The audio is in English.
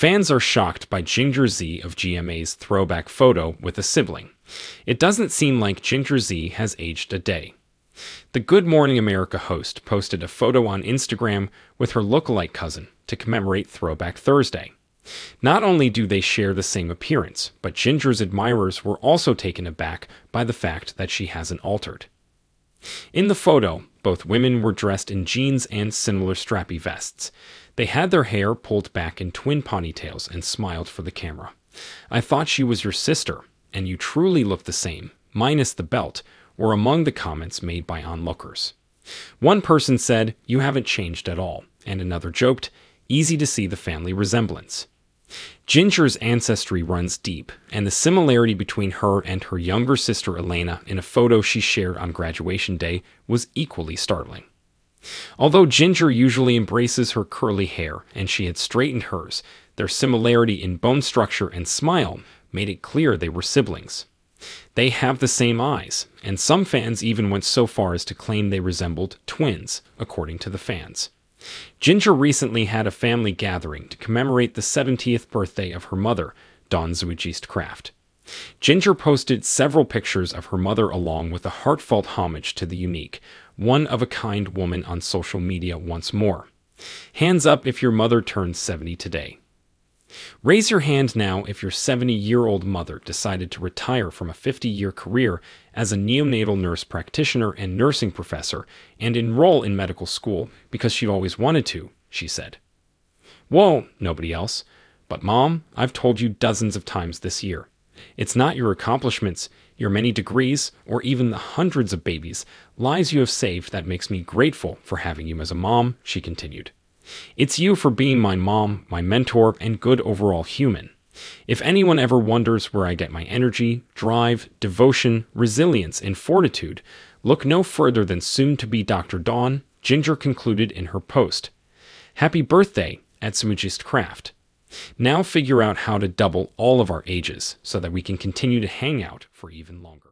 Fans are shocked by Ginger Z of GMA's throwback photo with a sibling. It doesn't seem like Ginger Z has aged a day. The Good Morning America host posted a photo on Instagram with her look-alike cousin to commemorate Throwback Thursday. Not only do they share the same appearance, but Ginger's admirers were also taken aback by the fact that she hasn't altered. In the photo, both women were dressed in jeans and similar strappy vests. They had their hair pulled back in twin ponytails and smiled for the camera. I thought she was your sister, and you truly look the same, minus the belt, were among the comments made by onlookers. One person said, You haven't changed at all, and another joked, Easy to see the family resemblance. Ginger's ancestry runs deep, and the similarity between her and her younger sister Elena in a photo she shared on graduation day was equally startling. Although Ginger usually embraces her curly hair and she had straightened hers, their similarity in bone structure and smile made it clear they were siblings. They have the same eyes, and some fans even went so far as to claim they resembled twins, according to the fans. Ginger recently had a family gathering to commemorate the 70th birthday of her mother, Dawn Zuichist Kraft. Ginger posted several pictures of her mother along with a heartfelt homage to the unique, one-of-a-kind woman on social media once more. Hands up if your mother turns 70 today. Raise your hand now if your 70 year old mother decided to retire from a 50 year career as a neonatal nurse practitioner and nursing professor and enroll in medical school because she always wanted to, she said. Whoa, nobody else. But, Mom, I've told you dozens of times this year. It's not your accomplishments, your many degrees, or even the hundreds of babies, lives you have saved that makes me grateful for having you as a mom, she continued. It's you for being my mom, my mentor, and good overall human. If anyone ever wonders where I get my energy, drive, devotion, resilience, and fortitude, look no further than soon to be Dr. Dawn, Ginger concluded in her post. Happy birthday, Etsumujist Craft. Now figure out how to double all of our ages so that we can continue to hang out for even longer.